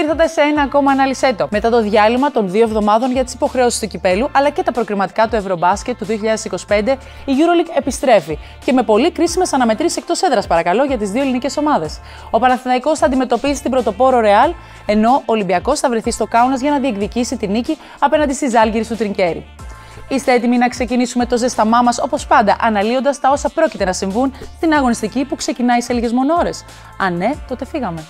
ήρθατε σε ένα ακόμα αναλυσέτο. Μετά το διάλειμμα των δύο εβδομάδων για τις υποχρεώσεις του κυπέλου αλλά και τα προκριματικά του Ευρωμπάσκετ του 2025, η Euroleague επιστρέφει και με πολύ κρίσιμες αναμετρήσεις εκτός έδρας, παρακαλώ, για τις δύο ελληνικές ομάδες. Ο Παναθηναϊκός θα αντιμετωπίσει την πρωτοπόρο Ρεάλ, ενώ ο Ολυμπιακός θα βρεθεί στο Κάουνας για να διεκδικήσει την νίκη απέναντι στις Άλγηρε του Τρινκέρι. Είστε έτοιμοι να ξεκινήσουμε το ζέσταμά μας όπως πάντα, αναλύοντας τα όσα πρόκειται να συμβούν στην αγωνιστική που ξεκινάει σε λίγες μονόρε. Αν ναι, τότε φύγαμε.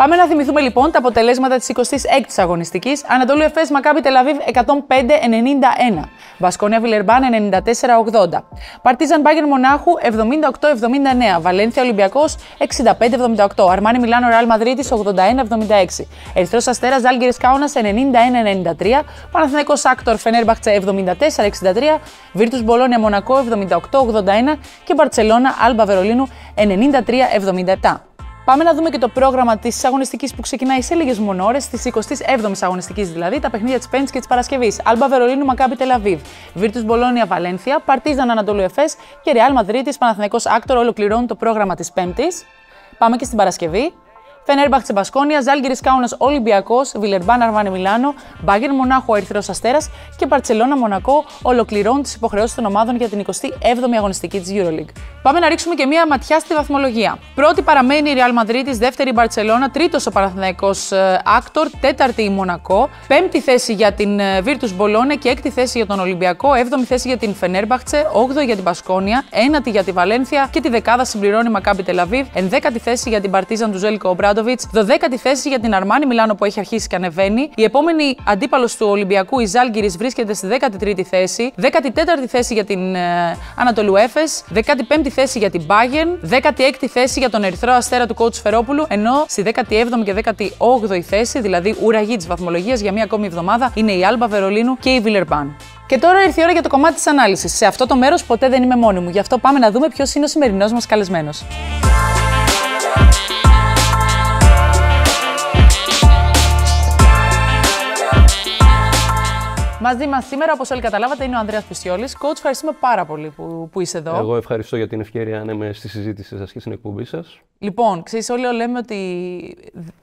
Πάμε να θυμηθούμε λοιπόν τα αποτελέσματα της 26η αγωνιστικής. Ανατολού Εφές Μακάμπι Τελαβίβ 105-91. Βασκόνια Βιλερμπάν 94-80. Παρτίζαν Μπάγκερ Μονάχου 78-79. Βαλένθια Ολυμπιακός 65-78. Αρμάνι Μιλάνο Ραάλ, Μαδρίτη 81-76. Ερυθρός αστερα Ζάλγκερ, Ζάλγκερη Κάουνα 91-93. Παναθηναϊκός Άκτορ Φενέρμπαχτσε 74-63. Βίρτους Μπολόνια Μονακό 78-81. Και Μπαρσελώνα Αλμπα Βερολίνου 93-77. Πάμε να δούμε και το πρόγραμμα της αγωνιστικής που ξεκινάει σε λίγες μόνο ώρε, τη 27η αγωνιστικής δηλαδή, τα παιχνίδια της Πέμπτης και της Παρασκευής. Αλμπα Βερολίνου, Μακάμπι Τελαβίβ, Βίρτους Μπολόνια Βαλένθια, Παρτίζαν Ανατολού Εφές και Ρεάλ Μαδρίτης, Παναθηναϊκός Άκτορ ολοκληρώνουν το πρόγραμμα της Πέμπτης. Πάμε και στην Παρασκευή. Φενέρμπαχτσε Μπασκόνια, Ζάλγκυρης Κάουνας Ολυμπιακός, Βιλερμπάν Αρμάνι Μιλάνο, Μπάγκερ Μονάχου Ερυθρός Αστέρας και Παρσελώνα Μονακό ολοκληρώνουν τις υποχρεώσεις των ομάδων για την 27η αγωνιστική της Euroleague. Πάμε να ρίξουμε και μία ματιά στη βαθμολογία. Πρώτη παραμένει η Real Madrid, δεύτερη η Μπαρσελώνα, τρίτος ο Παραθυναϊκό ε, Άκτορ, τέταρτη η Μονακό, πέμπτη θέση για την Βίρτου Μπολόνε και έκτη θέση για τον Ολυμπιακό, έβδομη θέση για την Φενέρμπαχτσε, όγδοη για την Πασκόνια, ένατη για τη Βαλένθια και τη δεκάδα συμπληρώνει Μακάμπι Τελαβίβ, ενδέκατη θέση για την Παρτίζαν του Ζέλικο Ομπρά 10 12 12η θέση για την Αρμάνη Μιλάνο που έχει αρχίσει και ανεβαίνει. Η επόμενη αντίπαλος του Ολυμπιακού, η βρίσκεται στη 13η θέση. 14η θέση για την ε, ανατολου Έφε. 15η θέση για την Μπάγεν. 16η θέση για τον Ερυθρό Αστέρα του Κότσου Φερόπουλου. Ενώ στη 17η και 18η θέση, δηλαδή ουραγή της βαθμολογίας για μία ακόμη εβδομάδα, είναι η Άλμπα Βερολίνου και η Βιλερμπάν. Και τώρα ήρθε η ώρα για το κομμάτι της ανάλυσης. Σε αυτό το μέρος ποτέ δεν είμαι μόνη μου. Γι' αυτό πάμε να δούμε ποιος είναι ο σημερινός μας καλεσμένος. Μαζί μας σήμερα, όπως όλοι καταλάβατε, είναι ο Ανδρέας Πισιόλη. Coach, ευχαριστούμε πάρα πολύ που, που είσαι εδώ. Εγώ ευχαριστώ για την ευκαιρία να είμαι στη συζήτηση σας και στην εκπομπή σας. Λοιπόν, ξέρεις, όλοι λέμε ότι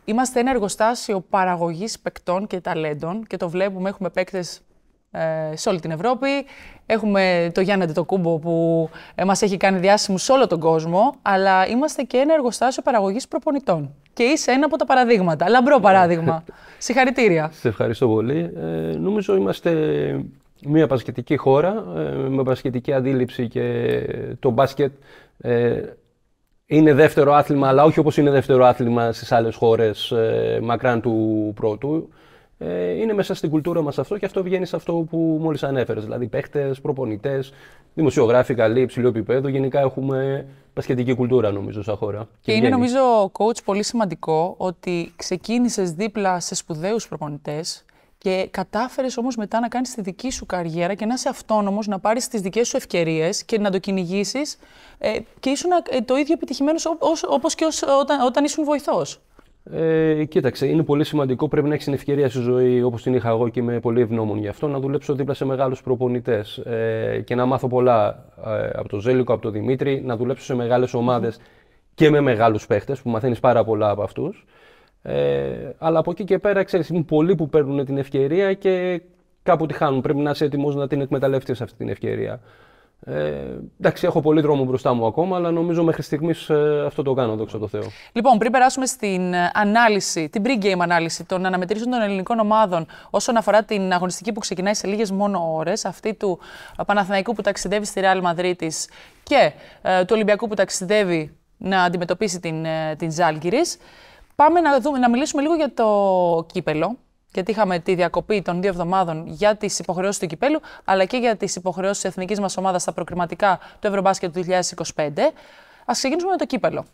είμαστε ένα εργοστάσιο παραγωγής παικτών και ταλέντων και το βλέπουμε. Έχουμε παίκτες ε, σε όλη την Ευρώπη. Έχουμε το Γιάννα Ντετοκούμπο που ε, μας έχει κάνει διάσημους σε όλο τον κόσμο, αλλά είμαστε και ένα εργοστάσιο παραγωγής προπονητών. Και είσαι ένα από τα παραδείγματα. Λαμπρό παράδειγμα. Συγχαρητήρια. Σε ευχαριστώ πολύ. Ε, νομίζω είμαστε μια πασχετική χώρα, ε, με πασχετική αντίληψη και το μπάσκετ ε, είναι δεύτερο άθλημα, αλλά όχι όπως είναι δεύτερο άθλημα στις άλλες χώρες, μακράν του πρώτου. Ε, είναι μέσα στην κουλτούρα μας αυτό και αυτό βγαίνει σε αυτό που μόλις ανέφερες. Δηλαδή, παίχτε, προπονητές, δημοσιογράφοι καλοί, υψηλό επίπεδο. Γενικά έχουμε πασχετική κουλτούρα, νομίζω, σαν χώρα. Και, και είναι, νομίζω, coach, πολύ σημαντικό ότι ξεκίνησες δίπλα σε σπουδαίους προπονητές. Και κατάφερες όμως μετά να κάνεις τη δική σου καριέρα και να είσαι αυτόνομος, να πάρεις τις δικές σου ευκαιρίες και να το κυνηγήσεις. Ε, και ήσουν ε, το ίδιο επιτυχημένος όπως και ως, όταν, όταν ήσουν βοηθός. Ε, κοίταξε, είναι πολύ σημαντικό. Πρέπει να έχεις την ευκαιρία στη ζωή, όπως την είχα εγώ και είμαι πολύ ευγνώμων γι' αυτό, να δουλέψω δίπλα σε μεγάλους προπονητές ε, και να μάθω πολλά ε, από τον Ζέλικο, από τον Δημήτρη, να δουλέψω σε μεγάλες ομάδες και με μεγάλους παίχτες που μαθαίνεις πάρα πολλά από αυτούς. Ε, αλλά από εκεί και πέρα, ξέρεις, είναι πολλοί που παίρνουν την ευκαιρία και κάπου τη χάνουν. Πρέπει να είσαι έτοιμος να την εκμεταλλευτεί αυτή την ευκαιρία. Ε, εντάξει, έχω πολύ δρόμο μπροστά μου ακόμα, αλλά νομίζω μέχρι στιγμής ε, αυτό το κάνω, δόξα τω Θεώ. Λοιπόν, πριν περάσουμε στην ε, ανάλυση, την pre-game ανάλυση των αναμετρήσεων των ελληνικών ομάδων όσον αφορά την αγωνιστική που ξεκινάει σε λίγες μόνο ώρες, αυτή του ε, Παναθηναϊκού που ταξιδεύει στη Ρεάλ Μαδρίτη και του Ολυμπιακού που ταξιδεύει να αντιμετωπίσει την, την Πάμε να, να μιλήσουμε λίγο για το κύπελο, γιατί είχαμε τη διακοπή των δύο εβδομάδων για τις υποχρεώσεις του κυπέλου, αλλά και για τις υποχρεώσεις της εθνικής μας ομάδας στα προκριματικά του Ευρωμπάσκετ του 2025. Ας ξεκινήσουμε με το κύπελο.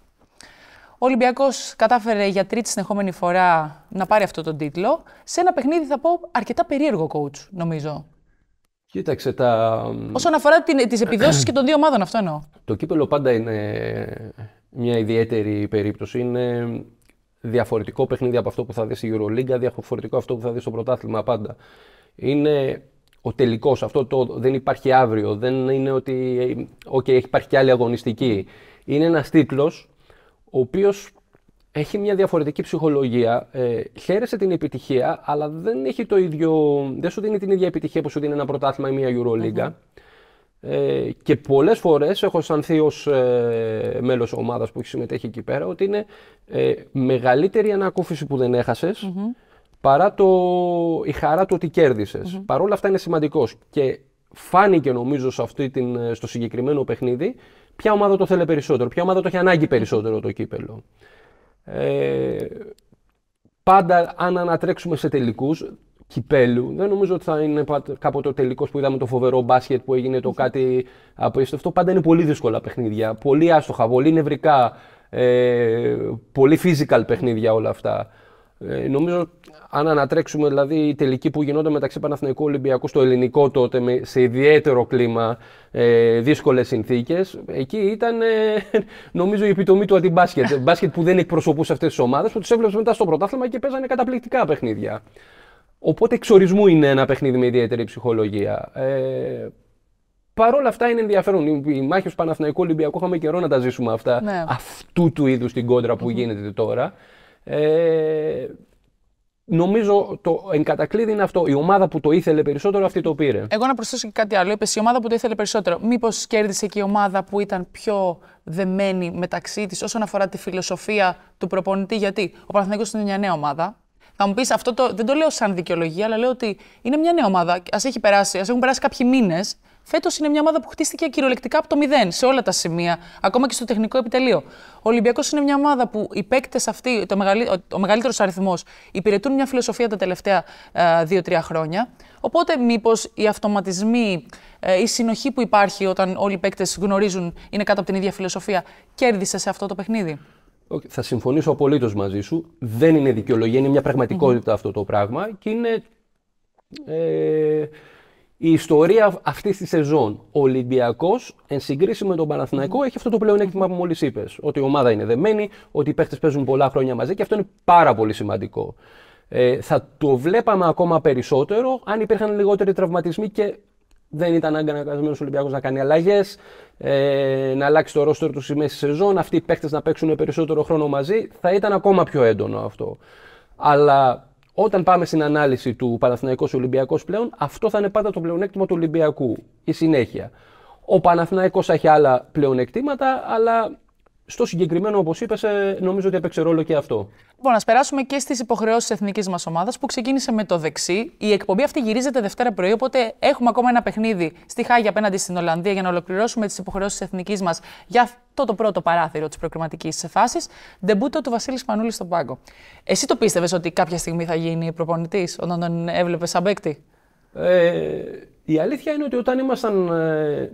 Ο Ολυμπιακός κατάφερε για τρίτη συνεχόμενη φορά να πάρει αυτό τον τίτλο. Σε ένα παιχνίδι, θα πω, αρκετά περίεργο coach, νομίζω. Κοίταξε τα. Όσον αφορά τις επιδόσεις και των δύο ομάδων, αυτό εννοώ. Το κύπελο πάντα είναι μια ιδιαίτερη περίπτωση. Είναι διαφορετικό παιχνίδι από αυτό που θα δεις στη Euroliga, διαφορετικό αυτό που θα δεις στο πρωτάθλημα πάντα. Είναι ο τελικός, αυτό το δεν υπάρχει αύριο, δεν είναι ότι okay, υπάρχει και άλλη αγωνιστική. Είναι ένας τίτλος ο οποίος έχει μια διαφορετική ψυχολογία. Ε, χαίρεσε την επιτυχία, αλλά δεν, έχει το ίδιο, δεν σου δίνει την ίδια επιτυχία που σου δίνει ένα πρωτάθλημα ή μια Euroliga. Ε, και πολλές φορές έχω αισθανθεί ως ε, μέλος ομάδας που έχει συμμετέχει εκεί πέρα ότι είναι ε, μεγαλύτερη ανακούφιση που δεν εχασες παρά το, η χαρά του ότι κέρδισες. Mm-hmm. Παρόλα αυτά είναι σημαντικός και φάνηκε νομίζω σε αυτή την, στο συγκεκριμένο παιχνίδι ποια ομάδα το θέλει περισσότερο, ποια ομάδα το έχει ανάγκη περισσότερο το κύπελο. Ε, πάντα αν ανατρέξουμε σε τελικούς κυπέλου. Δεν νομίζω ότι θα είναι κάποτε ο τελικός που είδαμε το φοβερό μπάσκετ που έγινε το κάτι απίστευτο. Πάντα είναι πολύ δύσκολα παιχνίδια. Πολύ άστοχα, πολύ νευρικά. Ε, πολύ physical παιχνίδια όλα αυτά. Ε, νομίζω αν ανατρέξουμε δηλαδή η τελική που γινόταν μεταξύ Παναθηναϊκού Ολυμπιακού στο ελληνικό τότε σε ιδιαίτερο κλίμα, ε, δύσκολες συνθήκες, εκεί ήταν ε, νομίζω η επιτομή του αντιμπάσκετ. μπάσκετ που δεν εκπροσωπούσε αυτές τις ομάδες που του έβλεπες μετά στο πρωτάθλημα και παίζανε καταπληκτικά παιχνίδια. Οπότε εξορισμού είναι ένα παιχνίδι με ιδιαίτερη ψυχολογία. Ε, Παρ' όλα αυτά είναι ενδιαφέρον. Η μάχη μάχε Παναθηναϊκού Ολυμπιακού είχαμε καιρό να τα ζήσουμε αυτά. Ναι. Αυτού του είδους την κόντρα που mm-hmm. γίνεται τώρα. Ε, νομίζω το εγκατακλείδι είναι αυτό. Η ομάδα που το ήθελε περισσότερο αυτή το πήρε. Εγώ να προσθέσω και κάτι άλλο. Είπες η ομάδα που το ήθελε περισσότερο. Μήπως κέρδισε και η ομάδα που ήταν πιο δεμένη μεταξύ της όσον αφορά τη φιλοσοφία του προπονητή. Γιατί ο Παναθηναϊκός είναι μια νέα ομάδα. Θα μου πεις αυτό, το, δεν το λέω σαν δικαιολογία, αλλά λέω ότι είναι μια νέα ομάδα. Ας έχει περάσει, ας έχουν περάσει κάποιοι μήνες. Φέτος είναι μια ομάδα που χτίστηκε κυριολεκτικά από το μηδέν σε όλα τα σημεία, ακόμα και στο τεχνικό επιτελείο. Ο Ολυμπιακός είναι μια ομάδα που οι παίκτες αυτοί, το μεγαλύ, ο, ο μεγαλύτερος αριθμός, υπηρετούν μια φιλοσοφία τα τελευταία δύο-τρία χρόνια. Οπότε, μήπως οι αυτοματισμοί, ε, η συνοχή που υπάρχει όταν όλοι οι παίκτες γνωρίζουν είναι κάτω από την ίδια φιλοσοφία, κέρδισε σε αυτό το παιχνίδι. Θα συμφωνήσω απολύτως μαζί σου. Δεν είναι δικαιολογία, είναι μια πραγματικοτητα αυτό το πράγμα και είναι ε, η ιστορία αυτής της σεζόν. Ο Ολυμπιακός, εν συγκρίση με τον παναθηναικο έχει αυτό το πλεονέκτημα που μόλις είπες. Ότι η ομάδα είναι δεμένη, ότι οι παίχτε παίζουν πολλά χρόνια μαζί και αυτό είναι πάρα πολύ σημαντικό. Ε, θα το βλέπαμε ακόμα περισσότερο αν υπήρχαν λιγότεροι τραυματισμοί και δεν ήταν αναγκασμένος ο Ολυμπιακός να κάνει αλλαγές ε, να αλλάξει το ρόστορ τους στη μέση σεζόν, αυτοί οι παίκτες να παίξουν περισσότερο χρόνο μαζί, θα ήταν ακόμα πιο έντονο αυτό. Αλλά όταν πάμε στην ανάλυση του Παναθηναϊκού Ολυμπιακός πλέον, αυτό θα είναι πάντα το πλεονέκτημα του Ολυμπιακού. Η συνέχεια. Ο Παναθηναϊκός έχει άλλα πλεονεκτήματα, αλλά στο συγκεκριμένο, όπως είπες, ε, νομίζω ότι έπαιξε ρόλο και αυτό. Λοιπόν, ας περάσουμε και στις υποχρεώσεις της εθνικής μας ομάδας που ξεκίνησε με το δεξί. Η εκπομπή αυτή γυρίζεται Δευτέρα πρωί, οπότε έχουμε ακόμα ένα παιχνίδι στη Χάγη απέναντι στην Ολλανδία για να ολοκληρώσουμε τις υποχρεώσεις της εθνικής μας για αυτό το πρώτο παράθυρο της προκριματικής φάσης. Ντεμπούτο του Βασίλη Πανούλη στον πάγκο. Εσύ το πίστευες ότι κάποια στιγμή θα γίνει προπονητής όταν τον έβλεπες σαν παίκτη. Ε, η αλήθεια είναι ότι όταν ήμασταν. Ε,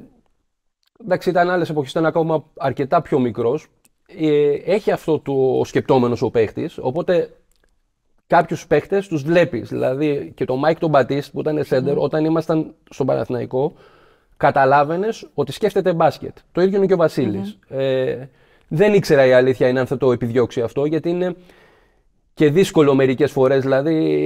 εντάξει, ήταν άλλες εποχές, ήταν ακόμα αρκετά πιο μικρός ε, έχει αυτό το σκεπτόμενος ο παίχτης. Οπότε κάποιους παίχτες τους βλέπεις. Δηλαδή και το Μάικ τον Μπατίστ που ήταν σέντερ, mm. όταν ήμασταν στον Παναθηναϊκό, καταλάβαινες ότι σκέφτεται μπάσκετ. Το ίδιο είναι και ο βασιλη Ε, δεν ήξερα η αλήθεια είναι αν θα το επιδιώξει αυτό, γιατί είναι και δύσκολο μερικές φορές. Δηλαδή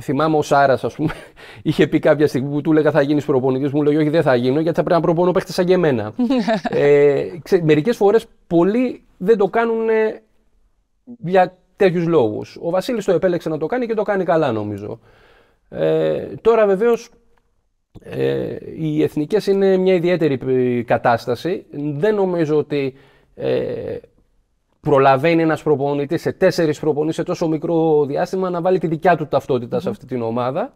θυμάμαι ο Σάρας, ας πούμε, είχε πει κάποια στιγμή που του έλεγα θα γίνεις προπονητής. Μου λέει: Όχι, δεν θα γίνω, γιατί θα πρέπει να προπονώ παίχτες σαν και εμένα. ε, Μερικές φορές πολλοί δεν το κάνουν ε, για τέτοιους λόγους. Ο Βασίλης το επέλεξε να το κάνει και το κάνει καλά, νομίζω. Ε, τώρα βεβαίως ε, οι εθνικές είναι μια ιδιαίτερη κατάσταση. Δεν νομίζω ότι ε, προλαβαίνει ένας προπονητής σε τέσσερις προπονητέ σε τόσο μικρό διάστημα να βάλει τη δικιά του ταυτοτητα σε αυτή την ομάδα.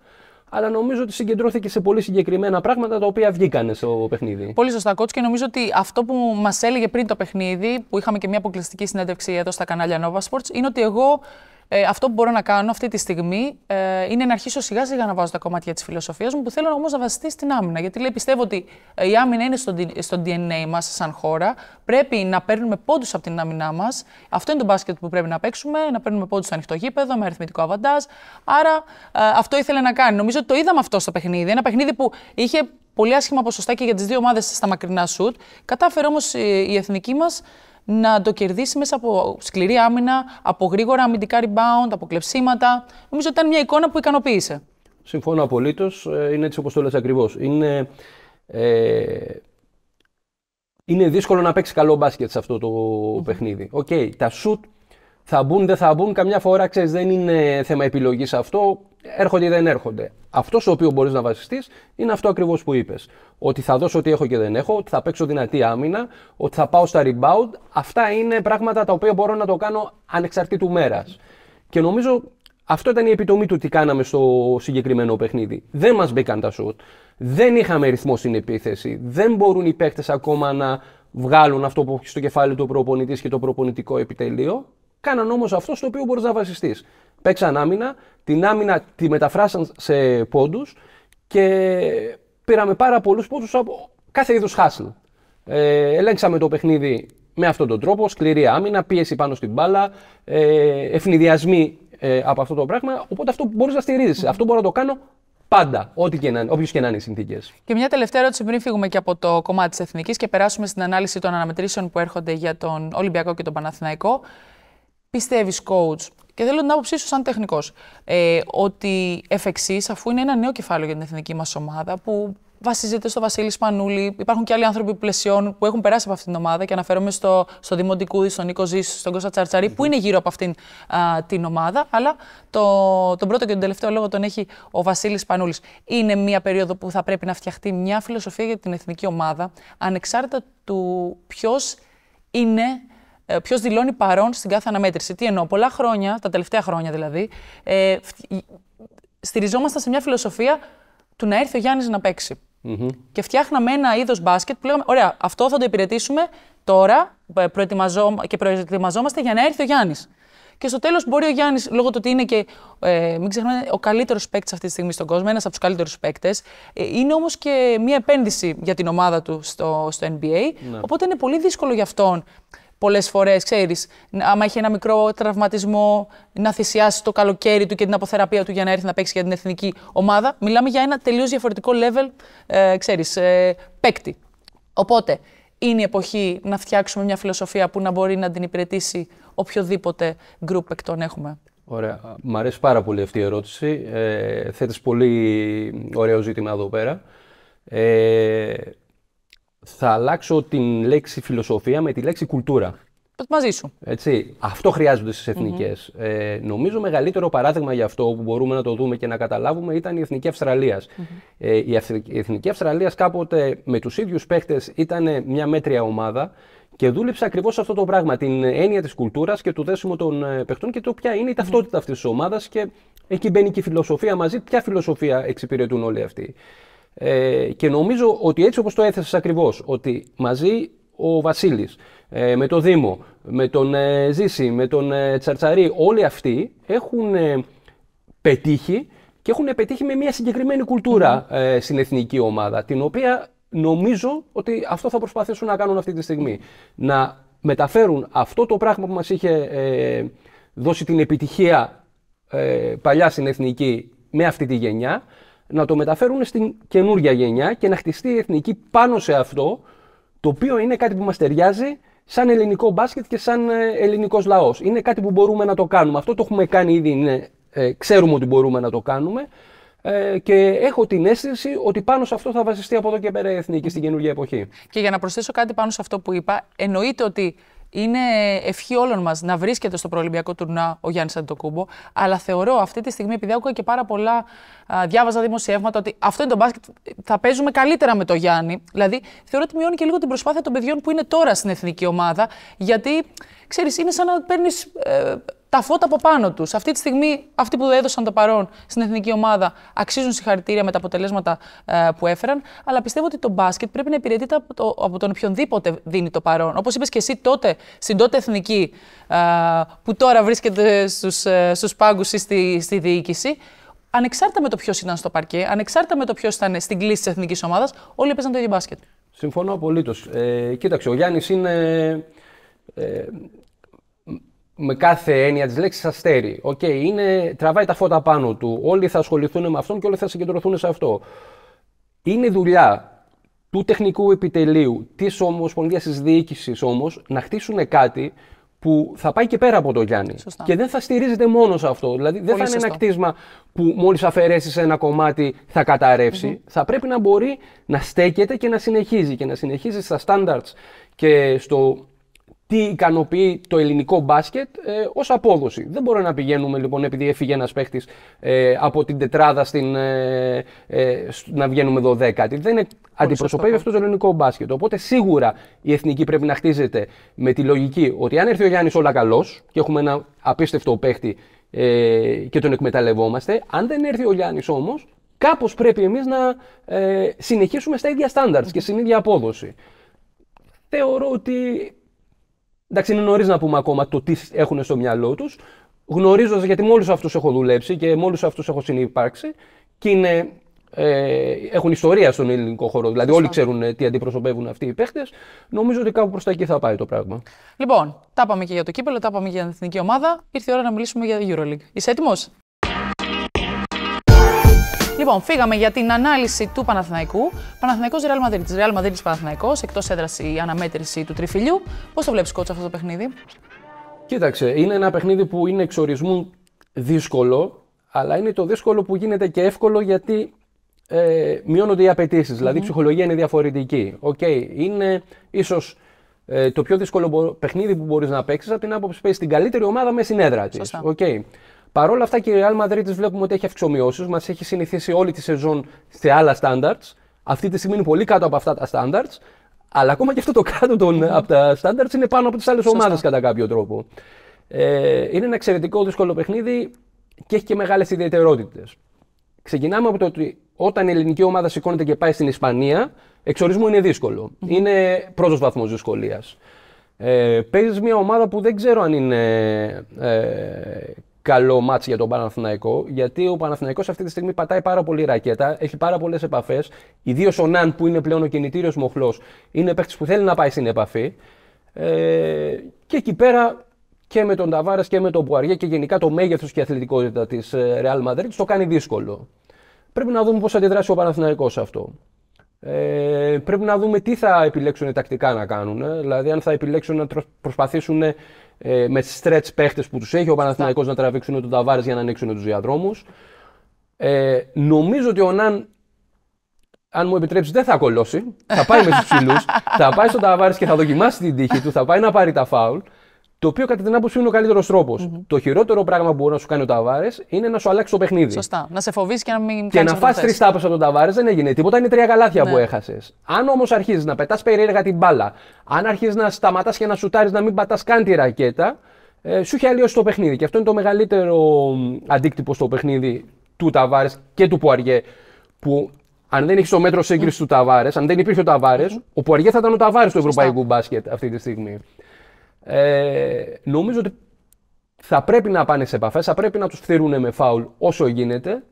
Αλλά νομίζω ότι συγκεντρώθηκε σε πολύ συγκεκριμένα πράγματα τα οποία βγήκαν στο παιχνίδι. Πολύ σωστά, Κότσου, Και νομίζω ότι αυτό που μας έλεγε πριν το παιχνίδι, που είχαμε και μια αποκλειστική συνέντευξη εδώ στα κανάλια Nova Sports, είναι ότι εγώ ε, αυτό που μπορώ να κάνω αυτή τη στιγμή ε, είναι να αρχίσω σιγά σιγά να βάζω τα κομμάτια της φιλοσοφίας μου, που θέλω όμως να βασιστεί στην άμυνα. Γιατί λέει, πιστεύω ότι η άμυνα είναι στο, στο DNA μας σαν χώρα. Πρέπει να παίρνουμε πόντους από την άμυνά μας. Αυτό είναι το μπάσκετ που πρέπει να παίξουμε, να παίρνουμε πόντους στο ανοιχτό γήπεδο, με αριθμητικό αβαντάζ. Άρα ε, αυτό ήθελε να κάνει. Νομίζω ότι το είδαμε αυτό στο παιχνίδι. Ένα παιχνίδι που είχε πολύ άσχημα ποσοστά και για τις δύο ομάδες στα μακρινά σουτ. Κατάφερε όμως η εθνική μας να το κερδίσει μέσα από σκληρή άμυνα, από γρήγορα αμυντικά rebound, από κλεψίματα. Νομίζω ότι ήταν μια εικόνα που ικανοποίησε. Συμφωνώ απολύτως. Ε, είναι έτσι όπως το λες ακριβώς. Είναι, ε, είναι δύσκολο να παίξει καλό μπάσκετ σε αυτό το mm παιχνίδι. Οκ, τα shoot θα μπουν, δεν θα μπουν. Καμιά φορά ξέρεις, δεν είναι θέμα επιλογής αυτό έρχονται ή δεν έρχονται. Αυτός ο οποίος μπορείς να βασιστείς είναι αυτό ακριβώς που είπες. Ότι θα δώσω ό,τι έχω και δεν έχω, ότι θα παίξω δυνατή άμυνα, ότι θα πάω στα rebound. Αυτά είναι πράγματα τα οποία μπορώ να το κάνω ανεξαρτήτου μέρας. Και νομίζω αυτό ήταν η επιτομή του τι κάναμε στο συγκεκριμένο παιχνίδι. Δεν μας μπήκαν τα σουτ. Δεν είχαμε ρυθμό στην επίθεση. Δεν μπορούν οι παίκτες ακόμα να βγάλουν αυτό που έχει στο κεφάλι του προπονητής και το προπονητικό επιτελείο. Κάναν όμως αυτός στο οποίο μπορείς να βασιστείς. Παίξαν άμυνα, την άμυνα τη μεταφράσαν σε πόντους και πήραμε πάρα πολλούς πόντους από κάθε είδους χάσλ. Ε, ελέγξαμε το παιχνίδι με αυτόν τον τρόπο, σκληρή άμυνα, πίεση πάνω στην μπάλα, ε, ευνηδιασμοί ε, από αυτό το πράγμα. Οπότε αυτό μπορείς να στηριζει Αυτό μπορώ να το κάνω πάντα, όποιε και να είναι οι συνθήκες. Και μια τελευταία ερώτηση πριν φύγουμε και από το κομμάτι της εθνικής και περάσουμε στην ανάλυση των αναμετρήσεων που έρχονται για τον Ολυμπιακό και τον Παναθηναϊκό. Πιστεύεις, coach, και θέλω την άποψή σου, σαν τεχνικός, ε, ότι εφ' εξής, αφού είναι ένα νέο κεφάλαιο για την εθνική μας ομάδα που βασίζεται στο Βασίλη Σπανούλη. Υπάρχουν και άλλοι άνθρωποι πλαισιών που έχουν περάσει από αυτήν την ομάδα και αναφέρομαι στο, στο Δήμο στον Νίκο Ζή, στον Κώστα που είναι γύρω από αυτήν την ομάδα. Αλλά το, τον πρώτο και τον τελευταίο λόγο τον έχει ο Βασίλης Σπανούλης. Είναι μια περίοδο που θα πρέπει να φτιαχτεί μια φιλοσοφία για την εθνική ομάδα, ανεξάρτητα του ποιος είναι ε, ποιος δηλώνει παρόν στην κάθε αναμέτρηση. Τι εννοώ, πολλά χρόνια, τα τελευταία χρόνια δηλαδή, ε, ε στηριζόμασταν σε μια φιλοσοφία του να έρθει ο Γιάννης να παίξει. Και φτιάχναμε ένα είδος μπάσκετ που λέγαμε: Ωραία, αυτό θα το υπηρετήσουμε τώρα ε, προετοιμαζό... και προετοιμαζόμαστε για να έρθει ο Γιάννης. Και στο τέλος μπορεί ο Γιάννης, λόγω του ότι είναι και. Ε, μην ξεχνάμε, ο καλύτερος παίκτης αυτή τη στιγμή στον κόσμο, ένας από τους καλύτερους παίκτες. είναι όμως και μια επένδυση για την ομάδα του στο, στο NBA. Ναι. Οπότε είναι πολύ δύσκολο για αυτόν πολλές φορές, ξέρεις, άμα έχει ένα μικρό τραυματισμό, να θυσιάσει το καλοκαίρι του και την αποθεραπεία του για να έρθει να παίξει για την εθνική ομάδα. Μιλάμε για ένα τελείως διαφορετικό level, ε, ξέρεις, ε, παίκτη. Οπότε, είναι η εποχή να φτιάξουμε μια φιλοσοφία που να μπορεί να την υπηρετήσει οποιοδήποτε group παικτών έχουμε. Ωραία. Μ' αρέσει πάρα πολύ αυτή η ερώτηση. Ε, πολύ ωραίο ζήτημα εδώ πέρα. Ε, θα αλλάξω την λέξη φιλοσοφία με τη λέξη κουλτούρα. Μαζί σου. Έτσι, αυτό χρειάζονται στις εθνικές. Mm-hmm. Ε, νομίζω μεγαλύτερο παράδειγμα για αυτό που μπορούμε να το δούμε και να καταλάβουμε ήταν η Εθνική Ε, η Εθνική Αυστραλίας κάποτε με τους ίδιους παίχτες ήταν μια μέτρια ομάδα και δούλεψε ακριβώς αυτό το πράγμα. Την έννοια της κουλτούρας και του δέσιμο των ε, παιχτών και το ποια είναι η ταυτότητα mm-hmm. αυτής της ομάδας. Και εκεί μπαίνει και η φιλοσοφία μαζί. Ποια φιλοσοφία εξυπηρετούν όλοι αυτοί. Ε, και νομίζω ότι έτσι όπως το έθεσες ακριβώς, ότι μαζί ο Βασίλης, ε, με τον Δήμο, με τον ε, Ζήση, με τον ε, Τσαρτσαρή, όλοι αυτοί έχουν ε, πετύχει και έχουν πετύχει με μια συγκεκριμένη κουλτούρα στην εθνική ομάδα, την οποία νομίζω ότι αυτό θα προσπαθήσουν να κάνουν αυτή τη στιγμή. Να μεταφέρουν αυτό το πράγμα που μας είχε δώσει την επιτυχία παλιά στην εθνική με αυτή τη γενιά, να το μεταφέρουν στην καινούργια γενιά και να χτιστεί η εθνική πάνω σε αυτό, το οποίο είναι κάτι που μας ταιριάζει σαν ελληνικό μπάσκετ και σαν ε, ελληνικός λαός. Είναι κάτι που μπορούμε να το κάνουμε. Αυτό το έχουμε κάνει ήδη, είναι, ε, ξέρουμε ότι μπορούμε να το κάνουμε ε, και έχω την αίσθηση ότι πάνω σε αυτό θα βασιστεί από εδώ και πέρα η εθνική στην καινούργια εποχή. Και για να προσθέσω κάτι πάνω σε αυτό που είπα, εννοείται ότι είναι ευχή όλων μας να βρίσκεται στο προελπιακό τουρνά ο Γιάννης Αντοκούμπο. Αλλά θεωρώ αυτή τη στιγμή, επειδή άκουγα και πάρα πολλά, διάβαζα δημοσιεύματα, ότι αυτό είναι το μπάσκετ. Θα παίζουμε καλύτερα με το Γιάννη. Δηλαδή, θεωρώ ότι μειώνει και λίγο την προσπάθεια των παιδιών που είναι τώρα στην εθνική ομάδα. Γιατί ξέρεις, είναι σαν να παίρνεις ε, τα φώτα από πάνω τους. Αυτή τη στιγμή, αυτοί που έδωσαν το παρόν στην εθνική ομάδα αξίζουν συγχαρητήρια με τα αποτελέσματα ε, που έφεραν. Αλλά πιστεύω ότι το μπάσκετ πρέπει να υπηρετείται από, τον οποιονδήποτε δίνει το παρόν. Όπως είπες και εσύ τότε, στην τότε εθνική, ε, που τώρα βρίσκεται στους στους ε, πάγκους ή στη, στη διοίκηση. Ανεξάρτητα με το ποιος ήταν στο παρκέ, ανεξάρτητα με το ποιος ήταν στην κλίση της εθνικής ομάδας, όλοι έπαιζαν το ίδιο μπάσκετ. Συμφωνώ απολύτως. Ε, κοίταξε, ο Γιάννης είναι. Ε, με κάθε έννοια της λέξης αστέρι. Οκ, okay, είναι, τραβάει τα φώτα πάνω του. Όλοι θα ασχοληθούν με αυτόν και όλοι θα συγκεντρωθούν σε αυτό. Είναι δουλειά του τεχνικού επιτελείου της Ομοσπονδίας της Διοίκησης όμως να χτίσουν κάτι που θα πάει και πέρα από το Γιάννη. Και δεν θα στηρίζεται μόνο σε αυτό. Δηλαδή, δεν θα είναι ένα κτίσμα που μόλις αφαιρέσεις ένα κομμάτι θα καταρρευσει Θα πρέπει να μπορεί να στέκεται και να συνεχίζει. Και να συνεχίζει στα standards και στο τι ικανοποιεί το ελληνικό μπάσκετ ε, ως απόδοση. Δεν μπορεί να πηγαίνουμε λοιπόν επειδή έφυγε ένας παίχτης ε, από την τετράδα στην, ε, ε, να βγαίνουμε δωδέκατη. Δεν αντιπροσωπεύει αυτό το ελληνικό μπάσκετ. Οπότε σίγουρα η εθνική πρέπει να χτίζεται με τη λογική ότι αν έρθει ο Γιάννης όλα καλό και έχουμε ένα απίστευτο παίχτη ε, και τον εκμεταλλευόμαστε, αν δεν έρθει ο Γιάννης όμως, κάπως πρέπει εμείς να ε, συνεχίσουμε στα ίδια στάνταρτ και στην ίδια απόδοση. Θεωρώ ότι Εντάξει, είναι νωρίς να πούμε ακόμα το τι έχουν στο μυαλό τους. Γνωρίζοντας, γιατί με όλου αυτούς έχω δουλέψει και με όλου αυτούς έχω συνεπάρξει και είναι, ε, έχουν ιστορία στον ελληνικό χώρο. Δηλαδή, όλοι ξέρουν ε, τι αντιπροσωπεύουν αυτοί οι παίχτες. Νομίζω ότι κάπου προς τα εκεί θα πάει το πράγμα. Λοιπόν, τα πάμε και για το κύπελο, τα πάμε και για την εθνική ομάδα. Ήρθε η ώρα να μιλήσουμε για Euroleague. Είσαι έτοιμος? Λοιπόν, φύγαμε για την ανάλυση του Παναθηναϊκού. Παναθηναϊκός Real Madrid. Της Real Madrid Παναθηναϊκός, εκτός η αναμέτρηση του τριφυλιού. Πώς το βλέπεις κότσα αυτό το παιχνίδι. Κοίταξε, είναι ένα παιχνίδι που είναι εξορισμού δύσκολο, αλλά είναι το δύσκολο που γίνεται και εύκολο γιατί ε, μειώνονται οι απαιτησει Δηλαδή η ψυχολογία είναι διαφορετική. Okay, είναι ίσως ε, το πιο δύσκολο παιχνίδι που μπορείς να παίξεις από την άποψη παίζει την καλύτερη ομάδα με συνέδρα τη. Okay. Παρ' όλα αυτά και η Real Madrid βλέπουμε ότι έχει αυξομοιώσεις, μας έχει συνηθίσει όλη τη σεζόν σε άλλα standards. Αυτή τη στιγμή είναι πολύ κάτω από αυτά τα standards. Αλλά ακόμα και αυτό το κάτω των, mm από τα standards είναι πάνω από τις άλλες ομάδες κατά κάποιο τρόπο. Ε, είναι ένα εξαιρετικό δύσκολο παιχνίδι και έχει και μεγάλες ιδιαιτερότητες. Ξεκινάμε από το ότι όταν η ελληνική ομάδα σηκώνεται και πάει στην Ισπανία, εξορισμού είναι δύσκολο. Mm-hmm. Είναι πρώτος βαθμός δυσκολίας. Ε, Παίζεις μια ομάδα που δεν ξέρω αν είναι ε, καλό μάτς για τον Παναθηναϊκό, γιατί ο Παναθηναϊκός αυτή τη στιγμή πατάει πάρα πολύ ρακέτα, έχει πάρα πολλές επαφές, ιδίως ο Ναν που είναι πλέον ο κινητήριος μοχλός, είναι παίκτης που θέλει να πάει στην επαφή ε, και εκεί πέρα και με τον Ταβάρα και με τον Πουαριέ και γενικά το μέγεθος και η αθλητικότητα της ε, Real Madrid το κάνει δύσκολο. Πρέπει να δούμε πώς θα αντιδράσει ο Παναθηναϊκός σε αυτό. Ε, πρέπει να δούμε τι θα επιλέξουν τακτικά να κάνουν. Δηλαδή, αν θα επιλέξουν να προσπαθήσουν ε, με στρετς παίχτες που τους έχει ο Παναθηναϊκός ναι. να τραβήξουν τον Ταβάρε για να ανοίξουν τους διαδρόμους. Ε, νομίζω ότι ο Ναν, αν μου επιτρέψεις, δεν θα κολώσει. Θα πάει με τους ψηλούς, θα πάει στον Ταβάρες και θα δοκιμάσει την τύχη του, θα πάει να πάρει τα φάουλ. Το οποίο κατά την άποψή μου είναι ο καλύτερος mm-hmm. Το χειρότερο πράγμα που μπορεί να σου κάνει ο Ταβάρες είναι να σου αλλάξει το παιχνίδι. Σωστά. Να σε φοβήσει και να μην Και να φά τρεις τάπες από τον Ταβάρες δεν έγινε τίποτα. Είναι τρία γαλάθια ναι. που έχασες. Αν όμως αρχίζεις να πετάς περίεργα την μπάλα, αν αρχίζεις να σταματάς και να σουτάρεις να μην πατάς καν τη ρακέτα, ε, σου έχει αλλιώσει το παιχνίδι. Και αυτό είναι το μεγαλύτερο αντίκτυπο στο παιχνίδι του Ταβάρες και του Πουαριέ. Που αν δεν έχεις το μέτρο σύγκρισης mm. του Ταβάρες, αν δεν υπήρχε ο Ταβάρες, mm. ο Πουαριέ θα ήταν ο Ταβάρε του ευρωπαϊκού μπάσκετ αυτή τη στιγμή. Ε, νομίζω ότι θα πρέπει να πάνε σε επαφές, θα πρέπει να τους φθηρούν με φάουλ όσο γίνεται.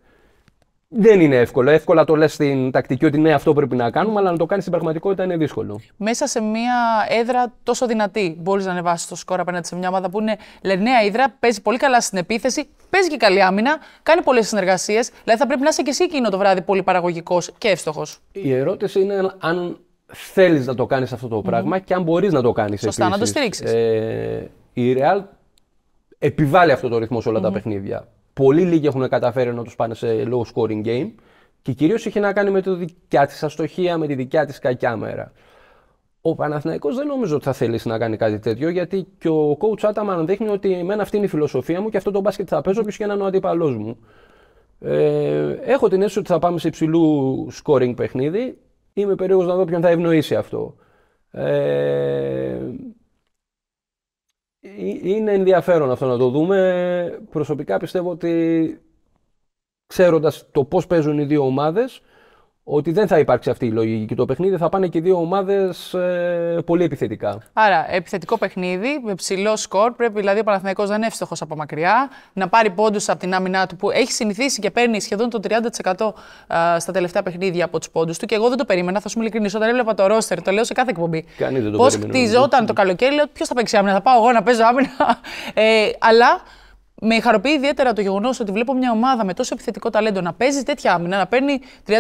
Δεν είναι εύκολο. Εύκολα το λες στην τακτική ότι ναι, αυτό πρέπει να κάνουμε, αλλά να το κάνεις στην πραγματικότητα είναι δύσκολο. Μέσα σε μια έδρα τόσο δυνατή, μπορείς να ανεβάσεις το σκορ απέναντι σε μια ομάδα που είναι νέα έδρα, παίζει πολύ καλά στην επίθεση, παίζει και καλή άμυνα, κάνει πολλές συνεργασίες. Δηλαδή θα πρέπει να είσαι και εσύ εκείνο το βράδυ πολύ παραγωγικός και εύστοχος. Η ερώτηση είναι αν θέλεις να το κάνεις αυτό το πραγμα και αν μπορείς να το κάνεις. Σωστά, επίσης. να το στηρίξεις. Ε, η Real επιβάλλει αυτό το ρυθμό σε ολα τα παιχνίδια. Πολύ λίγοι έχουν καταφέρει να τους πάνε σε low scoring game και κυρίως είχε να κάνει με τη δικιά της αστοχία, με τη δικιά της κακιά μέρα. Ο Παναθηναϊκός δεν νομίζω ότι θα θέλει να κάνει κάτι τέτοιο, γιατί και ο coach Ataman δείχνει ότι εμένα αυτή είναι η φιλοσοφία μου και αυτό το μπάσκετ θα παίζω, ποιος και να είναι ο αντίπαλός μου. Ε, έχω την αίσθηση ότι θα πάμε σε υψηλού scoring παιχνίδι. Είμαι περίεργος να δω ποιον θα ευνοήσει αυτό. Ε, ε, είναι ενδιαφέρον αυτό να το δούμε. Προσωπικά πιστεύω ότι ξέροντας το πώς παίζουν οι δύο ομάδες, ότι δεν θα υπάρξει αυτή η λογική το παιχνίδι. Θα πάνε και δύο ομάδες ε, πολύ επιθετικά. Άρα, επιθετικό παιχνίδι με ψηλό σκορ. Πρέπει δηλαδή ο Παναθηναϊκός να είναι εύστοχος από μακριά, να πάρει πόντους από την άμυνά του που έχει συνηθίσει και παίρνει σχεδόν το 30% στα τελευταία παιχνίδια από τους πόντους του. Και εγώ δεν το περίμενα, θα σου μιλήσω. Όταν έβλεπα το ρόστερ, το λέω σε κάθε εκπομπή. Πώ χτιζόταν το καλοκαίρι, λέω ποιος θα παίξει άμυνα, θα πάω εγώ να παίζω άμυνα. Ε, αλλά με χαροποιεί ιδιαίτερα το γεγονός ότι βλέπω μια ομάδα με τόσο επιθετικό ταλέντο να παίζει τέτοια άμυνα, να παίρνει 30%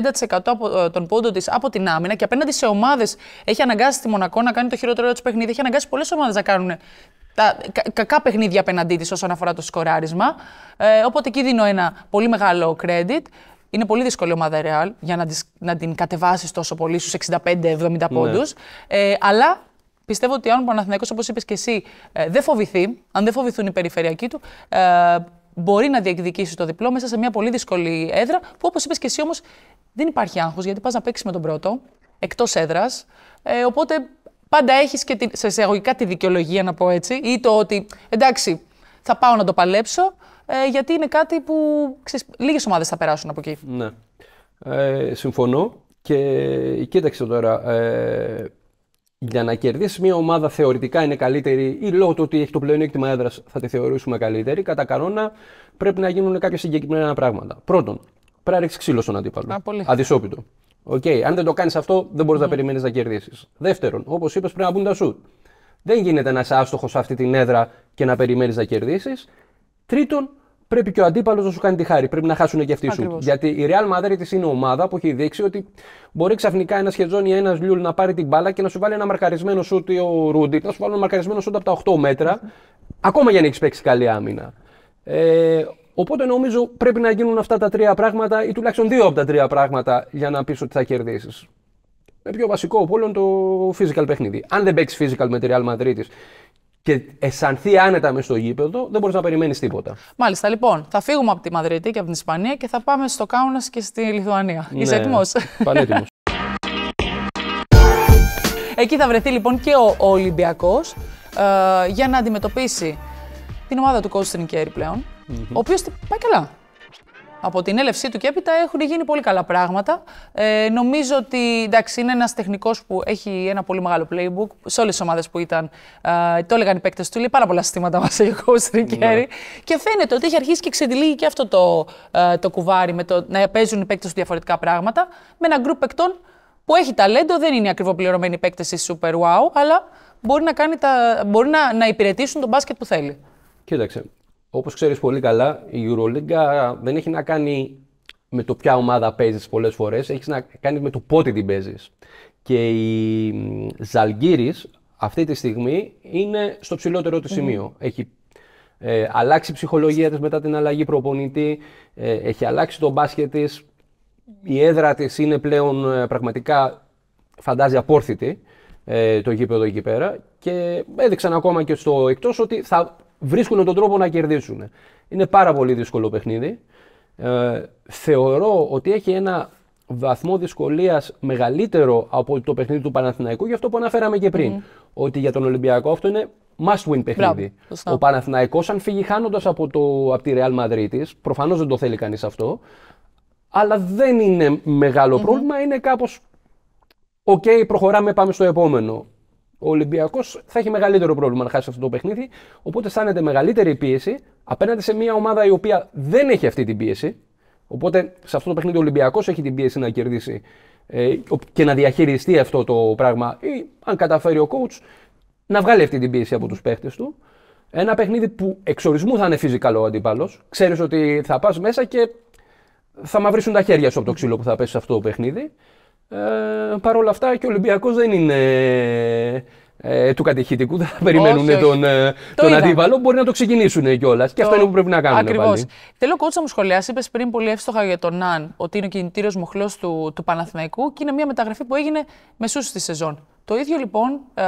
από, ε, των πόντο της από την άμυνα και απέναντι σε ομάδες έχει αναγκάσει τη Μονακό να κάνει το χειρότερο της παιχνίδι. Έχει αναγκάσει πολλές ομάδες να κάνουν τα κακά παιχνίδια απέναντί της όσον αφορά το σκοράρισμα. Ε, οπότε εκεί δίνω ένα πολύ μεγάλο credit. Είναι πολύ δύσκολη ομάδα Real για να, να την κατεβάσεις τόσο πολύ στους 65-70 πόντους. Ε, αλλά Πιστεύω ότι αν ο Παναθηναϊκός, όπως είπες και εσύ, ε, δεν φοβηθεί, αν δεν φοβηθούν οι περιφερειακοί του, ε, μπορεί να διεκδικήσει το διπλό μέσα σε μια πολύ δύσκολη έδρα, που όπως είπες και εσύ όμως δεν υπάρχει άγχος, γιατί πας να παίξεις με τον πρώτο, εκτός έδρας, ε, οπότε πάντα έχεις και σε εισαγωγικά τη δικαιολογία, να πω έτσι, ή το ότι εντάξει, θα πάω να το παλέψω, ε, γιατί είναι κάτι που ξέρεις, λίγες ομάδες θα περάσουν από εκεί. Ναι. Ε, συμφωνώ και κοίταξε τώρα, ε, για να κερδίσεις μια ομάδα θεωρητικά είναι καλύτερη ή λόγω του ότι έχει το πλεονέκτημα έδρας θα τη θεωρήσουμε καλύτερη, κατά κανόνα πρέπει να γίνουν κάποια συγκεκριμένα πράγματα. Πρώτον, πρέπει να ρίξεις ξύλο στον αντίπαλο. Αντισόπιτο. Okay. Αν δεν το κάνεις αυτό, δεν μπορείς να ναι. περιμένεις να κερδίσεις. Δεύτερον, όπως είπες, πρέπει να μπουν τα σουτ. Δεν γίνεται να είσαι άστοχος σε αυτή την έδρα και να περιμένεις να κερδίσεις. Τρίτον, πρέπει και ο αντίπαλος να σου κάνει τη χάρη. Πρέπει να χάσουν και αυτοί σου. Γιατί η Real Madrid είναι ομάδα που έχει δείξει ότι μπορεί ξαφνικά ένας Χετζόνι ή ένας Λιούλ να πάρει την μπάλα και να σου βάλει ένα μαρκαρισμένο σουτ ή ο Ρούντι, να σου βάλει ένα μαρκαρισμένο σουτ από τα 8 μέτρα, ακόμα για να έχεις παίξει καλή άμυνα. Ε, οπότε νομίζω πρέπει να γίνουν αυτά τα τρία πράγματα ή τουλάχιστον δύο από τα τρία πράγματα για να πεις ότι θα κερδίσεις. Με πιο βασικό από όλων το physical παιχνίδι. Αν δεν παίξεις physical με τη Real Madrid και αισθανθεί άνετα μες στο γήπεδο, δεν μπορείς να περιμένεις τίποτα. Μάλιστα, λοιπόν, θα φύγουμε από τη Μαδρίτη και από την Ισπανία και θα πάμε στο Κάουνας και στη Λιθουανία. Ναι, Είσαι έτοιμος. Πανέτοιμος. Εκεί θα βρεθεί λοιπόν και ο, Ολυμπιακός Ολυμπιακό ε, για να αντιμετωπίσει την ομάδα του Κώστιν Κέρι ο οποίος πάει καλά από την έλευσή του και έπειτα έχουν γίνει πολύ καλά πράγματα. Ε, νομίζω ότι εντάξει, είναι ένας τεχνικός που έχει ένα πολύ μεγάλο playbook σε όλες τις ομάδες που ήταν. Ε, το έλεγαν οι παίκτες του, λέει πάρα πολλά συστήματα μας έχει ο ναι. Και φαίνεται ότι έχει αρχίσει και ξεντυλίγει και αυτό το, ε, το κουβάρι με το να παίζουν οι παίκτες του διαφορετικά πράγματα. Με ένα γκρουπ παικτών που έχει ταλέντο, δεν είναι ακριβοπληρωμένοι παίκτες ή Super Wow, αλλά μπορεί να, κάνει τα, μπορεί να, να υπηρετήσουν τον μπάσκετ που θέλει. Κοίταξε, Όπως ξέρεις πολύ καλά, η Euroliga δεν έχει να κάνει με το ποια ομάδα παίζεις πολλές φορές, έχει να κάνει με το πότε την παίζεις. Και η Ζαλγκύρη αυτή τη στιγμή είναι στο ψηλότερο του σημειο Έχει ε, αλλάξει η ψυχολογία της μετά την αλλαγή προπονητή, ε, έχει αλλάξει το μπάσκετ της, η έδρα της είναι πλέον ε, πραγματικά φαντάζει απόρθητη ε, το γήπεδο εκεί πέρα και έδειξαν ακόμα και στο εκτός ότι θα βρίσκουν τον τρόπο να κερδίσουν. Είναι πάρα πολύ δύσκολο παιχνίδι. Ε, θεωρώ ότι έχει ένα βαθμό δυσκολίας μεγαλύτερο από το παιχνίδι του Παναθηναϊκού, γι' αυτό που αναφέραμε και πριν. Ότι για τον Ολυμπιακό αυτό είναι must win παιχνίδι. ο Παναθηναϊκός αν φύγει χάνοντας από, από τη Real Madrid προφανώς δεν το θέλει κανείς αυτό. Αλλά δεν είναι πρόβλημα, είναι κάπως. Οκ, προχωράμε, πάμε στο επόμενο. Ο Ολυμπιακός θα έχει μεγαλύτερο πρόβλημα να χάσει αυτό το παιχνίδι. Οπότε αισθάνεται μεγαλύτερη πίεση απέναντι σε μια ομάδα η οποία δεν έχει αυτή την πίεση. Οπότε σε αυτό το παιχνίδι ο Ολυμπιακός έχει την πίεση να κερδίσει ε, και να διαχειριστεί αυτό το πράγμα. Ή αν καταφέρει ο coach να βγάλει αυτή την πίεση από τους παίχτες του. Ένα παιχνίδι που εξορισμού θα είναι φυσικά ο αντίπαλος. Ξέρεις ότι θα πας μέσα και θα μαυρίσουν τα χέρια σου από το ξύλο που θα πέσει σε αυτό το παιχνίδι. Ε, Παρ' όλα αυτά και ο Ολυμπιακός δεν είναι ε, του κατηχητικού, δεν θα περιμένουν τον, ε, το τον αντίπαλο. Μπορεί να το ξεκινήσουν κιόλας. Και αυτό είναι που πρέπει να κάνουν. Ακριβώ. Θέλω κότσα μου σχολιάσει. Είπες πριν πολύ εύστοχα για τον Ναν ότι είναι ο κινητήριος μοχλός του, του Παναθηναϊκού και είναι μια μεταγραφή που έγινε μεσούς στη σεζόν. Το ίδιο λοιπόν, ε,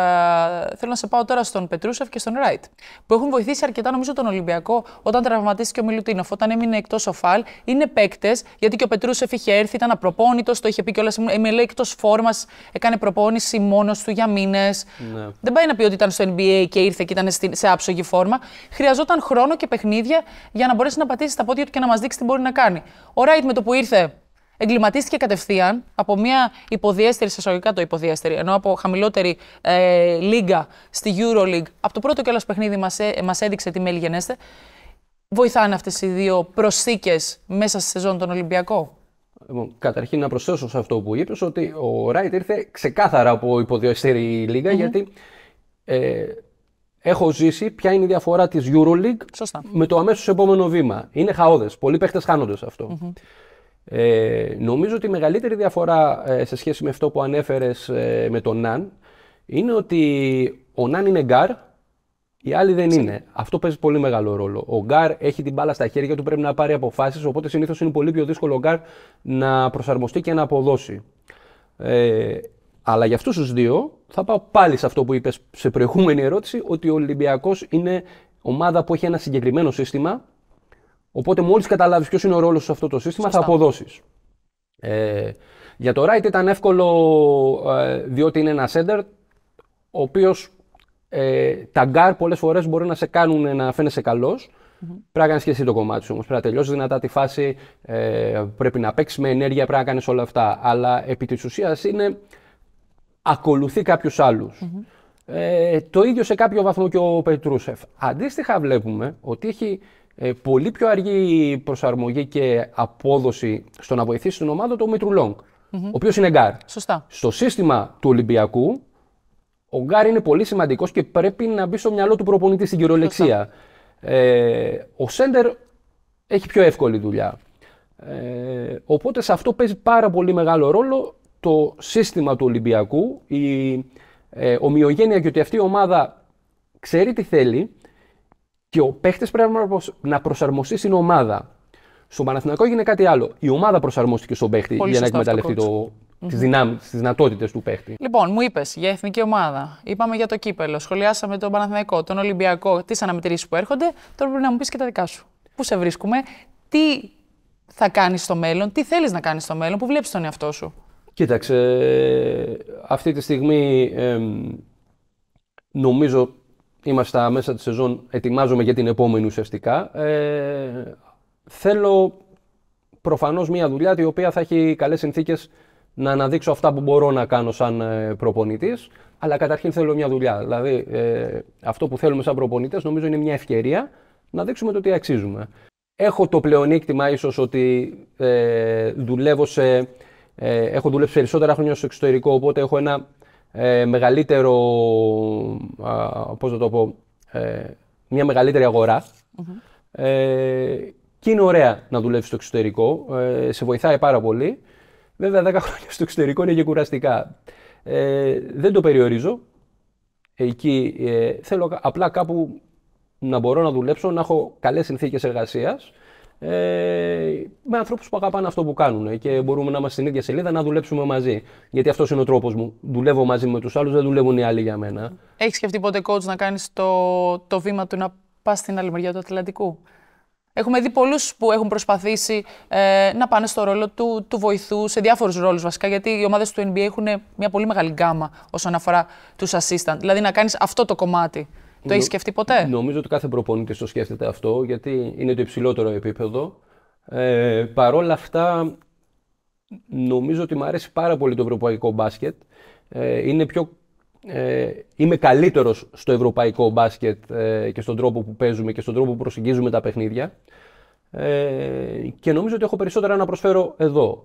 θέλω να σε πάω τώρα στον Πετρούσεφ και στον Ράιτ, που έχουν βοηθήσει αρκετά νομίζω τον Ολυμπιακό όταν τραυματίστηκε ο Μιλουτίνοφ, όταν έμεινε εκτός ο Φαλ. Είναι παίκτες, γιατί και ο Πετρούσεφ είχε έρθει, ήταν απροπόνητος, το είχε πει κιόλας. Είμαι λέει εκτός φόρμας, έκανε προπόνηση μόνος του για μήνες. Ναι. Δεν πάει να πει ότι ήταν στο NBA και ήρθε και ήταν σε άψογη φόρμα. Χρειαζόταν χρόνο και παιχνίδια για να μπορέσει να πατήσει τα πόδια του και να μας δείξει τι μπορεί να κάνει. Ο Ράιτ με το που ήρθε εγκληματίστηκε κατευθείαν από μια υποδιέστερη, εισαγωγικά το υποδιέστερη, ενώ από χαμηλότερη ε, λίγα στη EuroLeague. Από το πρώτο κιόλας παιχνίδι μας ε, μας έδειξε τι μέλη γενέστε. Βοηθάνε αυτές οι δύο προσθήκες μέσα στη σεζόν τον Ολυμπιακό. Λοιπόν, καταρχήν να προσθέσω σε αυτό που είπες ότι ο Ράιτ ήρθε ξεκάθαρα από υποδιέστερη λίγα, γιατί... Ε, έχω ζήσει ποια είναι η διαφορά της Euroleague Σωστά. με το αμέσως επόμενο βήμα. Είναι χαόδες. Πολλοί παίχτες χάνονται σε αυτο ε, νομίζω ότι η μεγαλύτερη διαφορά ε, σε σχέση με αυτό που ανέφερες ε, με τον Ναν είναι ότι ο Ναν είναι γκάρ, οι άλλοι δεν είναι. Αυτό παίζει πολύ μεγάλο ρόλο. Ο Γκάρ έχει την μπάλα στα χέρια του, πρέπει να πάρει αποφάσεις, Οπότε συνήθως είναι πολύ πιο δύσκολο ο Γκάρ να προσαρμοστεί και να αποδώσει. Ε, αλλά για αυτούς τους δύο θα πάω πάλι σε αυτό που είπες σε προηγούμενη ερώτηση, ότι ο Ολυμπιακός είναι ομάδα που έχει ένα συγκεκριμένο σύστημα Οπότε μόλις καταλάβεις ποιος είναι ο ρόλος σε αυτό το σύστημα, Σωστά. θα αποδώσεις. Ε, για το Wright ήταν εύκολο ε, διότι είναι ένα center ο οποίος ε, τα γκάρ πολλές φορές μπορεί να σε κάνουν να φαίνεσαι καλός. Mm-hmm. Πρέπει να κάνεις και εσύ το κομμάτι σου όμως. Πρέπει να τελειώσεις δυνατά τη φάση. Ε, πρέπει να παίξεις με ενέργεια, πρέπει να κάνεις όλα αυτά. Αλλά επί της ουσίας είναι. Ακολουθεί κάποιους Ε, το ίδιο σε κάποιο βαθμό και ο Πετρούσεφ. Αντίστοιχα, βλέπουμε ότι έχει ε, πολύ πιο αργή προσαρμογή και απόδοση στο να βοηθήσει την ομάδα του Μήτρου ο οποίος είναι γκάρ. Σωστά. Στο σύστημα του Ολυμπιακού, ο γκάρ είναι πολύ σημαντικός και πρέπει να μπει στο μυαλό του προπονητή στην κυριολεξία. Ε, ο Σέντερ έχει πιο εύκολη δουλειά. Ε, οπότε σε αυτό παίζει πάρα πολύ μεγάλο ρόλο το σύστημα του Ολυμπιακού, η ε, ομοιογένεια και ότι αυτή η ομάδα ξέρει τι θέλει, και ο παίχτης πρέπει να προσαρμοστεί στην ομάδα. Στον Παναθηναϊκό έγινε κάτι άλλο. Η ομάδα προσαρμόστηκε στον παίχτη για να εκμεταλλευτεί το, mm τις του παίχτη. Λοιπόν, μου είπες, για εθνική ομάδα, είπαμε για το κύπελο, σχολιάσαμε τον Παναθηναϊκό, τον Ολυμπιακό, τις αναμετρήσεις που έρχονται, τώρα πρέπει να μου πεις και τα δικά σου. Πού σε βρίσκουμε, τι θα κάνεις στο μέλλον, τι θέλεις να κάνεις στο μέλλον, που βλέπεις τον εαυτό σου. Κοίταξε, ε, αυτή τη στιγμή ε, νομίζω είμαστε μέσα της σεζόν, ετοιμάζομαι για την επόμενη ουσιαστικά. Ε, θέλω προφανώς μια δουλειά η οποία θα έχει καλές συνθήκες να αναδείξω αυτά που μπορώ να κάνω σαν ε, προπονητής. Αλλά καταρχήν θέλω μια δουλειά. Δηλαδή, ε, αυτό που θέλουμε σαν προπονητές νομίζω είναι μια ευκαιρία να δείξουμε το τι αξίζουμε. Έχω το πλεονέκτημα ίσως ότι ε, δουλεύω σε. Ε, έχω δουλέψει περισσότερα χρόνια στο εξωτερικό, οπότε έχω ένα ε, μεγαλύτερο, α, πώς το πω, ε, μια μεγαλύτερη Ε, και είναι ωραία να δουλεύεις στο εξωτερικό, ε, σε βοηθάει πάρα πολύ. Βέβαια, 10 χρόνια στο εξωτερικό είναι και κουραστικά. Ε, δεν το περιορίζω. Εκεί ε, θέλω απλά κάπου να μπορώ να δουλέψω, να έχω καλές συνθήκες εργασίας ε, με ανθρώπους που αγαπάνε αυτό που κάνουν και μπορούμε να είμαστε στην ίδια σελίδα να δουλέψουμε μαζί. Γιατί αυτός είναι ο τρόπος μου. Δουλεύω μαζί με τους άλλους, δεν δουλεύουν οι άλλοι για μένα. Έχεις σκεφτεί ποτέ, coach, να κάνεις το, το βήμα του να πας στην άλλη μεριά του Ατλαντικού. Έχουμε δει πολλούς που έχουν προσπαθήσει ε, να πάνε στο ρόλο του, του βοηθού, σε διάφορους ρόλους βασικά, γιατί οι ομάδες του NBA έχουν μια πολύ μεγάλη γκάμα όσον αφορά τους assistant. Δηλαδή να κάνεις αυτό το κομμάτι. Το έχεις σκεφτεί ποτέ. Νομίζω ότι κάθε προπονητής το σκέφτεται αυτό, γιατί είναι το υψηλότερο επίπεδο. Ε, Παρ' όλα αυτά, νομίζω ότι μου αρέσει πάρα πολύ το ευρωπαϊκό μπάσκετ. Ε, είναι πιο, ε, είμαι καλύτερος στο ευρωπαϊκό μπάσκετ ε, και στον τρόπο που παίζουμε και στον τρόπο που προσεγγίζουμε τα παιχνίδια. Ε, και νομίζω ότι έχω περισσότερα να προσφέρω εδώ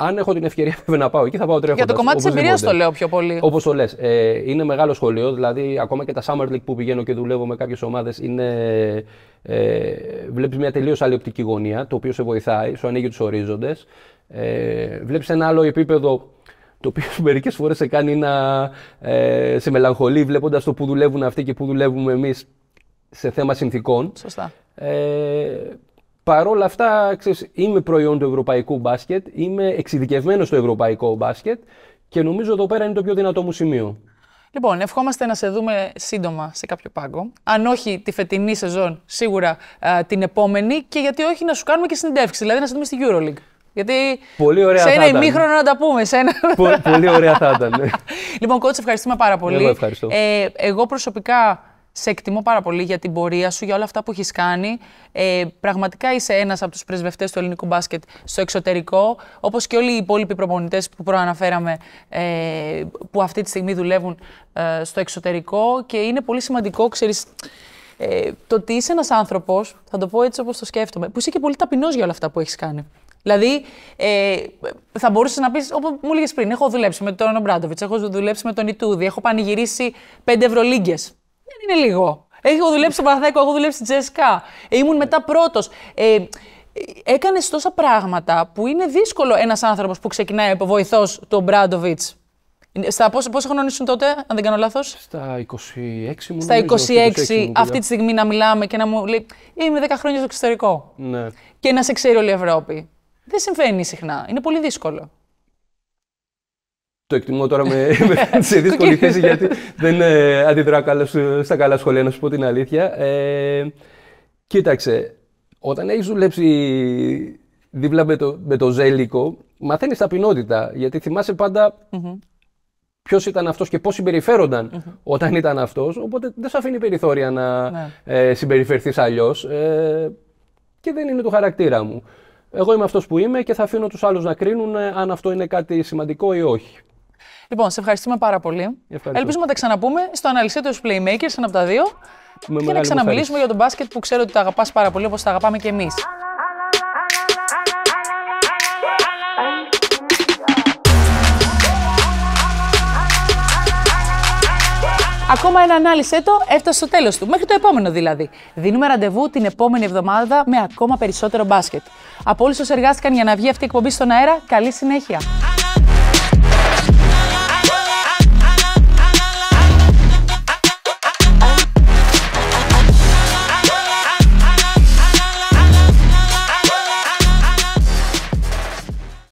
αν έχω την ευκαιρία να πάω εκεί, θα πάω τρέχοντας. Για το κομμάτι της εμπειρία το λέω πιο πολύ. Όπως το λες. Ε, είναι μεγάλο σχολείο, δηλαδή ακόμα και τα Summer League που πηγαίνω και δουλεύω με κάποιες ομάδες Ε, Βλέπεις μια τελείως άλλη οπτική γωνία, το οποίο σε βοηθάει, σου ανοίγει τους ορίζοντες. Ε, Βλέπεις ένα άλλο επίπεδο το οποίο μερικές φορές σε κάνει να ε, σε μελαγχολεί βλέποντας το που δουλεύουν αυτοί και που δουλεύουμε εμείς σε θέμα συνθήκων. Σωστά. Ε, παρόλα αυτά ξέρεις, είμαι προϊόν του ευρωπαϊκού μπάσκετ, είμαι εξειδικευμένος στο ευρωπαϊκό μπάσκετ και νομίζω εδώ πέρα είναι το πιο δυνατό μου σημείο. Λοιπόν, ευχόμαστε να σε δούμε σύντομα σε κάποιο πάγκο. Αν όχι τη φετινή σεζόν, σίγουρα α, την επόμενη. Και γιατί όχι να σου κάνουμε και συνεντεύξεις, δηλαδή να σε δούμε στη Euroleague. Γιατί πολύ ωραία σε ένα ημίχρονο να τα πούμε. Σε ένα... πολύ ωραία θα ήταν. Ναι. λοιπόν, κότσε, ευχαριστούμε πάρα πολύ. Εγώ, ευχαριστώ. Ε, εγώ προσωπικά σε εκτιμώ πάρα πολύ για την πορεία σου, για όλα αυτά που έχεις κάνει. Ε, πραγματικά είσαι ένας από τους πρεσβευτές του ελληνικού μπάσκετ στο εξωτερικό, όπως και όλοι οι υπόλοιποι προπονητές που προαναφέραμε, ε, που αυτή τη στιγμή δουλεύουν ε, στο εξωτερικό. Και είναι πολύ σημαντικό, ξέρεις, ε, το ότι είσαι ένας άνθρωπος, θα το πω έτσι όπως το σκέφτομαι, που είσαι και πολύ ταπεινός για όλα αυτά που έχεις κάνει. Δηλαδή, ε, θα μπορούσες να πεις, όπως μου έλεγες πριν, έχω δουλέψει με τον Ομπράντοβιτ, έχω δουλέψει με τον Ιτούδη, έχω πανηγυρίσει πέντε Ευρωλίγκες δεν είναι λίγο. Έχω δουλέψει στο Παναθηναϊκό, έχω δουλέψει στη Τζέσικα. Ήμουν ναι. μετά πρώτος. Ε, Έκανες τόσα πράγματα που είναι δύσκολο ένας άνθρωπος που ξεκινάει από βοηθός του Μπράντοβιτ. Στα πόσα, πόσα χρόνια ήσουν τότε, αν δεν κάνω λάθος. Στα 26 μου. Στα 26, αυτή τη στιγμή να μιλάμε και να μου λέει Είμαι 10 χρόνια στο εξωτερικό. Ναι. Και να σε ξέρει όλη η Ευρώπη. Δεν συμβαίνει συχνά. Είναι πολύ δύσκολο το εκτιμώ τώρα με, σε δύσκολη θέση γιατί δεν ε, αντιδρά καλά, στα καλά σχολεία, να σου πω την αλήθεια. Ε, κοίταξε, όταν έχεις δουλέψει δίπλα με το, με το ζέλικο, μαθαίνεις ταπεινότητα. Γιατί θυμάσαι πάντα ποιος ήταν αυτός και πώς όταν ήταν αυτός. Οπότε δεν σε αφήνει περιθώρια να ναι. ε, συμπεριφερθείς αλλιώς. Ε, και δεν είναι του χαρακτήρα μου. Εγώ είμαι αυτός που είμαι και θα αφήνω τους άλλους να κρίνουν ε, αν αυτό είναι κάτι σημαντικό ή όχι. Λοιπόν, σε ευχαριστούμε πάρα πολύ. Ευχαριστώ. Ελπίζουμε να τα ξαναπούμε στο αναλυσί τους Playmakers, ένα από τα δύο. Με και να ξαναμιλήσουμε για τον μπάσκετ που ξέρω ότι τα αγαπάς πάρα πολύ όπως τα αγαπάμε και εμείς. Ακόμα ένα ανάλυσε το, έφτασε στο τέλος του, μέχρι το επόμενο δηλαδή. Δίνουμε ραντεβού την επόμενη εβδομάδα με ακόμα περισσότερο μπάσκετ. Από όλους όσους εργάστηκαν για να βγει αυτή η εκπομπή στον αέρα, καλή συνέχεια.